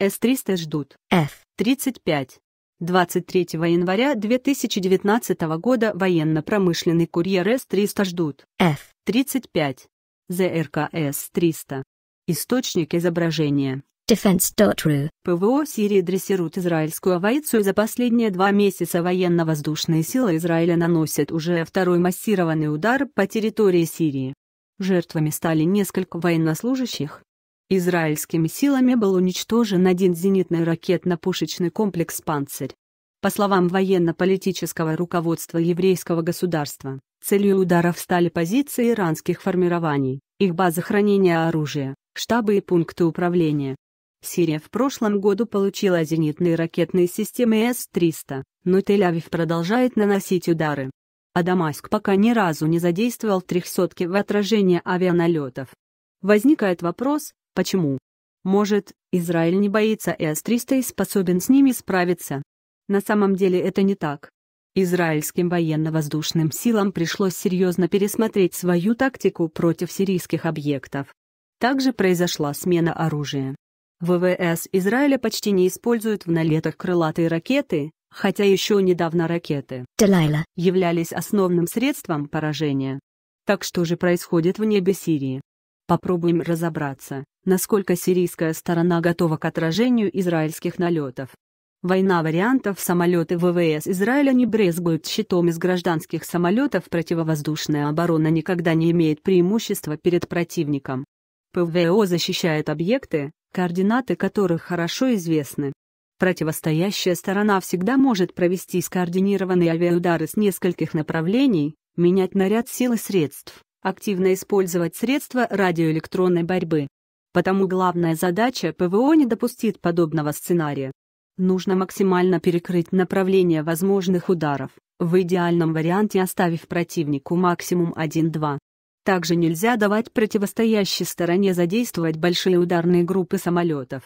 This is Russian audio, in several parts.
С-300 ждут. F-35. 23 января 2019 года военно-промышленный курьер С-300 ждут. F-35. ЗРК С-300. Источник изображения. Defense.ru ПВО Сирии дрессируют израильскую авиацию за последние два месяца военно-воздушные силы Израиля наносят уже второй массированный удар по территории Сирии. Жертвами стали несколько военнослужащих, Израильскими силами был уничтожен один зенитный ракетно-пушечный комплекс «Панцирь». По словам военно-политического руководства еврейского государства, целью ударов стали позиции иранских формирований, их базы хранения оружия, штабы и пункты управления. Сирия в прошлом году получила зенитные ракетные системы С-300, но Тель-Авив продолжает наносить удары. А Дамаск пока ни разу не задействовал трехсотки в отражении авианалетов. Возникает вопрос, Почему? Может, Израиль не боится С-300 и способен с ними справиться? На самом деле это не так. Израильским военно-воздушным силам пришлось серьезно пересмотреть свою тактику против сирийских объектов. Также произошла смена оружия. ВВС Израиля почти не используют в налетах крылатые ракеты, хотя еще недавно ракеты Делайла. являлись основным средством поражения. Так что же происходит в небе Сирии? Попробуем разобраться, насколько сирийская сторона готова к отражению израильских налетов. Война вариантов самолеты ВВС Израиля не брезгуют щитом из гражданских самолетов противовоздушная оборона никогда не имеет преимущества перед противником. ПВО защищает объекты, координаты которых хорошо известны. Противостоящая сторона всегда может провести скоординированные авиаудары с нескольких направлений, менять наряд сил и средств, активно использовать средства радиоэлектронной борьбы. Потому главная задача ПВО не допустит подобного сценария. Нужно максимально перекрыть направление возможных ударов, в идеальном варианте оставив противнику максимум 1-2. Также нельзя давать противостоящей стороне задействовать большие ударные группы самолетов.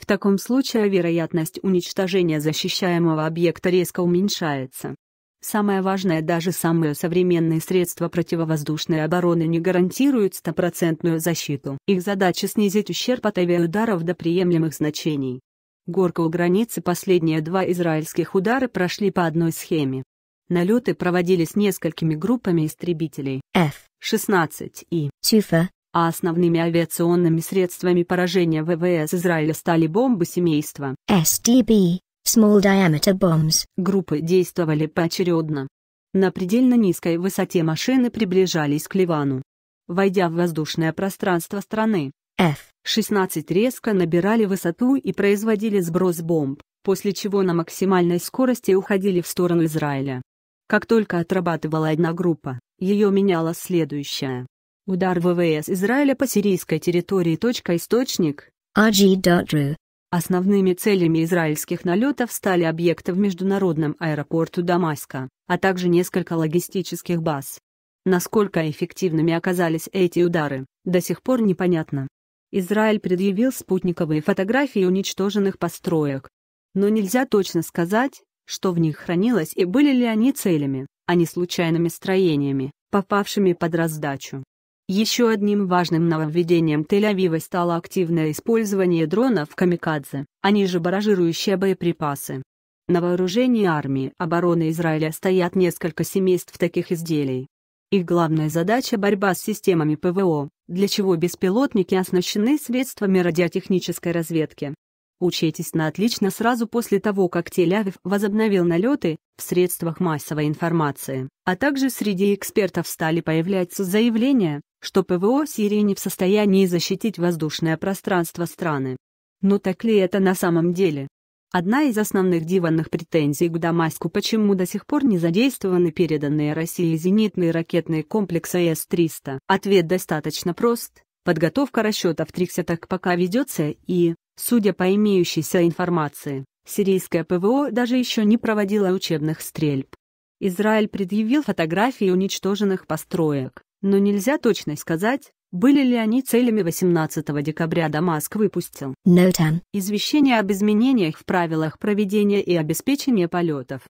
В таком случае вероятность уничтожения защищаемого объекта резко уменьшается. Самое важное, даже самые современные средства противовоздушной обороны не гарантируют стопроцентную защиту. Их задача снизить ущерб от авиаударов до приемлемых значений. Горка у границы последние два израильских удара прошли по одной схеме. Налеты проводились несколькими группами истребителей F-16 и Суфа, а основными авиационными средствами поражения ВВС Израиля стали бомбы семейства SDB Small-diameter bombs. Группы действовали поочередно. На предельно низкой высоте машины приближались к Ливану. Войдя в воздушное пространство страны, F-16 резко набирали высоту и производили сброс бомб, после чего на максимальной скорости уходили в сторону Израиля. Как только отрабатывала одна группа, ее меняла следующая. Удар ВВС Израиля по сирийской территории. Точка источник. RG.ru Основными целями израильских налетов стали объекты в международном аэропорту Дамаска, а также несколько логистических баз. Насколько эффективными оказались эти удары, до сих пор непонятно. Израиль предъявил спутниковые фотографии уничтоженных построек. Но нельзя точно сказать, что в них хранилось и были ли они целями, а не случайными строениями, попавшими под раздачу. Еще одним важным нововведением Тель-Авива стало активное использование дронов «Камикадзе», они же баражирующие боеприпасы. На вооружении армии обороны Израиля стоят несколько семейств таких изделий. Их главная задача – борьба с системами ПВО, для чего беспилотники оснащены средствами радиотехнической разведки. Учитесь на отлично сразу после того, как Тель-Авив возобновил налеты, в средствах массовой информации, а также среди экспертов стали появляться заявления, что ПВО Сирии не в состоянии защитить воздушное пространство страны. Но ну так ли это на самом деле? Одна из основных диванных претензий к Дамаску почему до сих пор не задействованы переданные России зенитные ракетные комплексы С-300. Ответ достаточно прост. Подготовка расчетов триксеток пока ведется и, судя по имеющейся информации, сирийское ПВО даже еще не проводило учебных стрельб. Израиль предъявил фотографии уничтоженных построек но нельзя точно сказать, были ли они целями 18 декабря Дамаск выпустил Notan. извещение об изменениях в правилах проведения и обеспечения полетов.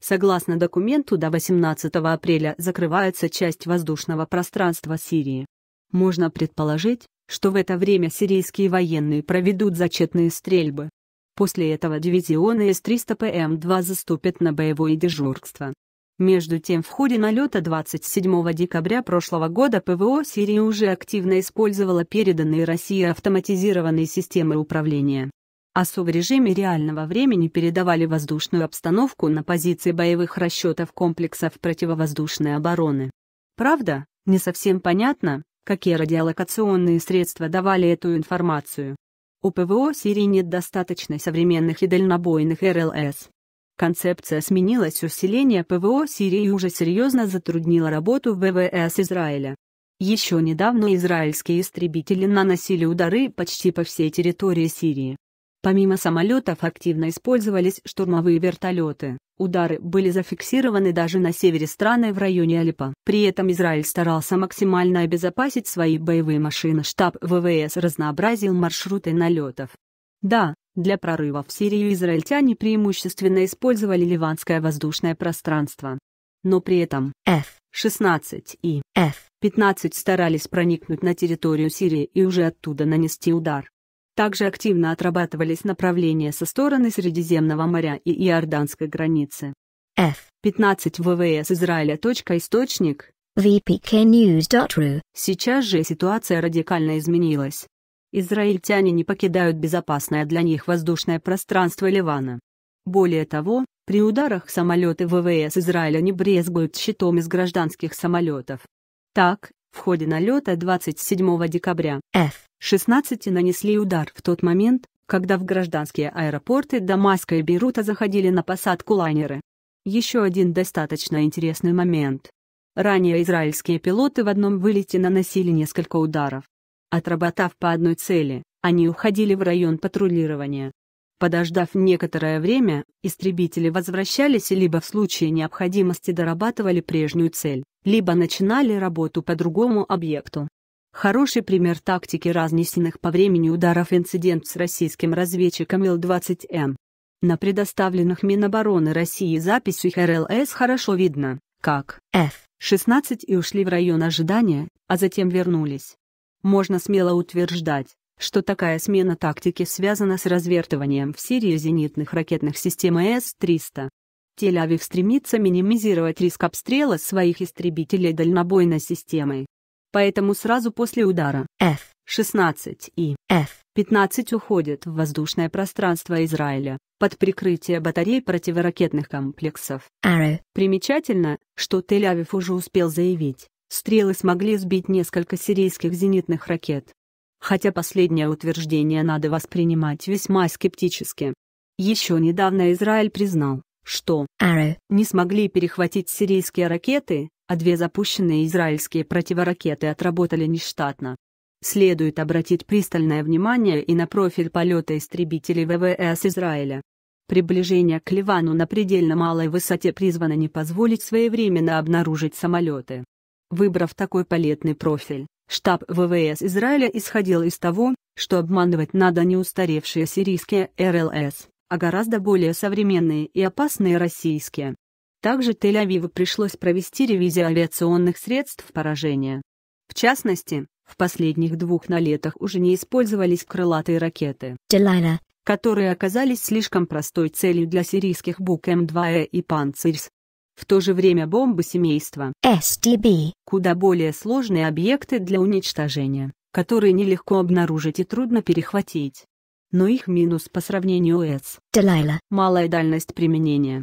Согласно документу, до 18 апреля закрывается часть воздушного пространства Сирии. Можно предположить, что в это время сирийские военные проведут зачетные стрельбы. После этого дивизионы С-300 ПМ-2 эм заступят на боевое дежурство. Между тем, в ходе налета 27 декабря прошлого года ПВО Сирии уже активно использовала переданные России автоматизированные системы управления. АСУ в режиме реального времени передавали воздушную обстановку на позиции боевых расчетов комплексов противовоздушной обороны. Правда, не совсем понятно, какие радиолокационные средства давали эту информацию. У ПВО Сирии нет достаточно современных и дальнобойных РЛС, Концепция сменилась усиление ПВО Сирии уже серьезно затруднило работу ВВС Израиля. Еще недавно израильские истребители наносили удары почти по всей территории Сирии. Помимо самолетов активно использовались штурмовые вертолеты, удары были зафиксированы даже на севере страны в районе Алипа. При этом Израиль старался максимально обезопасить свои боевые машины. Штаб ВВС разнообразил маршруты налетов. Да, для прорыва в Сирию израильтяне преимущественно использовали ливанское воздушное пространство. Но при этом F-16 и F-15 старались проникнуть на территорию Сирии и уже оттуда нанести удар. Также активно отрабатывались направления со стороны Средиземного моря и Иорданской границы. F-15 ВВС Израиля. Источник VPKnews.ru Сейчас же ситуация радикально изменилась. Израильтяне не покидают безопасное для них воздушное пространство Ливана. Более того, при ударах самолеты ВВС Израиля не брезгуют щитом из гражданских самолетов. Так, в ходе налета 27 декабря F-16 нанесли удар в тот момент, когда в гражданские аэропорты Дамаска и Бейрута заходили на посадку лайнеры. Еще один достаточно интересный момент. Ранее израильские пилоты в одном вылете наносили несколько ударов. Отработав по одной цели, они уходили в район патрулирования. Подождав некоторое время, истребители возвращались либо в случае необходимости дорабатывали прежнюю цель, либо начинали работу по другому объекту. Хороший пример тактики разнесенных по времени ударов инцидент с российским разведчиком Ил-20М. На предоставленных Минобороны России записях РЛС хорошо видно, как F-16 и ушли в район ожидания, а затем вернулись. Можно смело утверждать, что такая смена тактики связана с развертыванием в Сирии зенитных ракетных систем С-300. Тель-Авив стремится минимизировать риск обстрела своих истребителей дальнобойной системой. Поэтому сразу после удара F-16 и F-15 уходят в воздушное пространство Израиля под прикрытие батарей противоракетных комплексов. Arrow. Примечательно, что Тель-Авив уже успел заявить, стрелы смогли сбить несколько сирийских зенитных ракет. Хотя последнее утверждение надо воспринимать весьма скептически. Еще недавно Израиль признал, что Arrow. не смогли перехватить сирийские ракеты, а две запущенные израильские противоракеты отработали нештатно. Следует обратить пристальное внимание и на профиль полета истребителей ВВС Израиля. Приближение к Ливану на предельно малой высоте призвано не позволить своевременно обнаружить самолеты. Выбрав такой палетный профиль, штаб ВВС Израиля исходил из того, что обманывать надо не устаревшие сирийские РЛС, а гораздо более современные и опасные российские. Также Тель-Авиву пришлось провести ревизию авиационных средств поражения. В частности, в последних двух налетах уже не использовались крылатые ракеты, Delilah. которые оказались слишком простой целью для сирийских Бук М2Э и Панцирс, в то же время бомбы семейства STB куда более сложные объекты для уничтожения, которые нелегко обнаружить и трудно перехватить. Но их минус по сравнению с Делайла – малая дальность применения.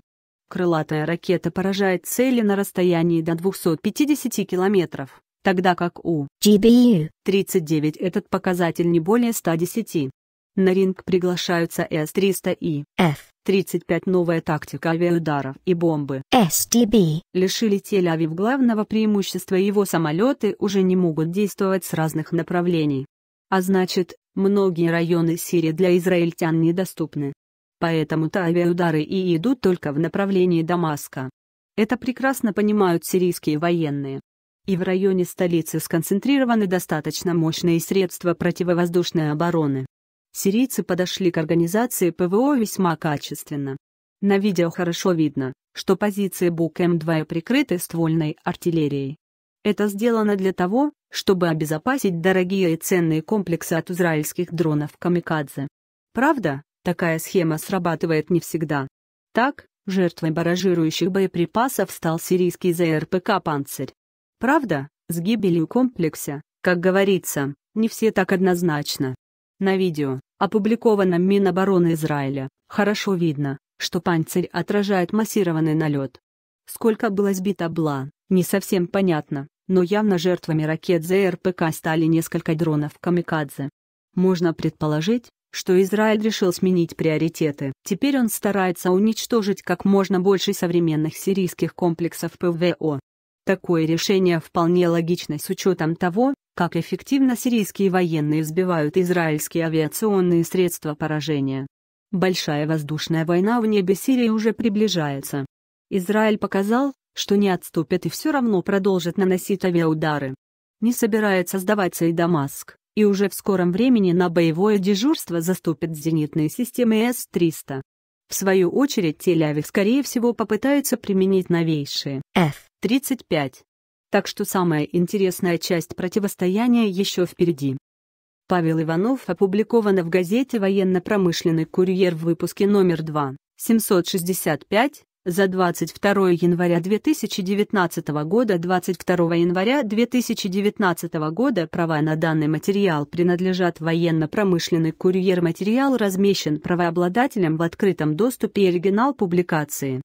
Крылатая ракета поражает цели на расстоянии до 250 километров, тогда как у GBU-39 этот показатель не более 110. На ринг приглашаются С-300 и F 35 новая тактика авиаударов и бомбы SDB лишили Тель-Авив главного преимущества его самолеты уже не могут действовать с разных направлений. А значит, многие районы Сирии для израильтян недоступны. Поэтому-то авиаудары и идут только в направлении Дамаска. Это прекрасно понимают сирийские военные. И в районе столицы сконцентрированы достаточно мощные средства противовоздушной обороны. Сирийцы подошли к организации ПВО весьма качественно. На видео хорошо видно, что позиции БУК М2 прикрыты ствольной артиллерией. Это сделано для того, чтобы обезопасить дорогие и ценные комплексы от израильских дронов «Камикадзе». Правда, такая схема срабатывает не всегда. Так, жертвой баражирующих боеприпасов стал сирийский ЗРПК «Панцирь». Правда, с гибелью комплекса, как говорится, не все так однозначно. На видео, опубликованном Минобороны Израиля, хорошо видно, что панцирь отражает массированный налет. Сколько было сбито бла, не совсем понятно, но явно жертвами ракет ЗРПК стали несколько дронов «Камикадзе». Можно предположить, что Израиль решил сменить приоритеты. Теперь он старается уничтожить как можно больше современных сирийских комплексов ПВО. Такое решение вполне логично с учетом того, как эффективно сирийские военные сбивают израильские авиационные средства поражения. Большая воздушная война в небе Сирии уже приближается. Израиль показал, что не отступит и все равно продолжит наносить авиаудары. Не собирается сдаваться и Дамаск, и уже в скором времени на боевое дежурство заступят зенитные системы С-300. В свою очередь Тель-Авив скорее всего попытается применить новейшие F-35. Так что самая интересная часть противостояния еще впереди. Павел Иванов опубликовано в газете «Военно-промышленный курьер» в выпуске номер 2, 765, за 22 января 2019 года 22 января 2019 года права на данный материал принадлежат военно-промышленный курьер материал размещен правообладателем в открытом доступе и оригинал публикации.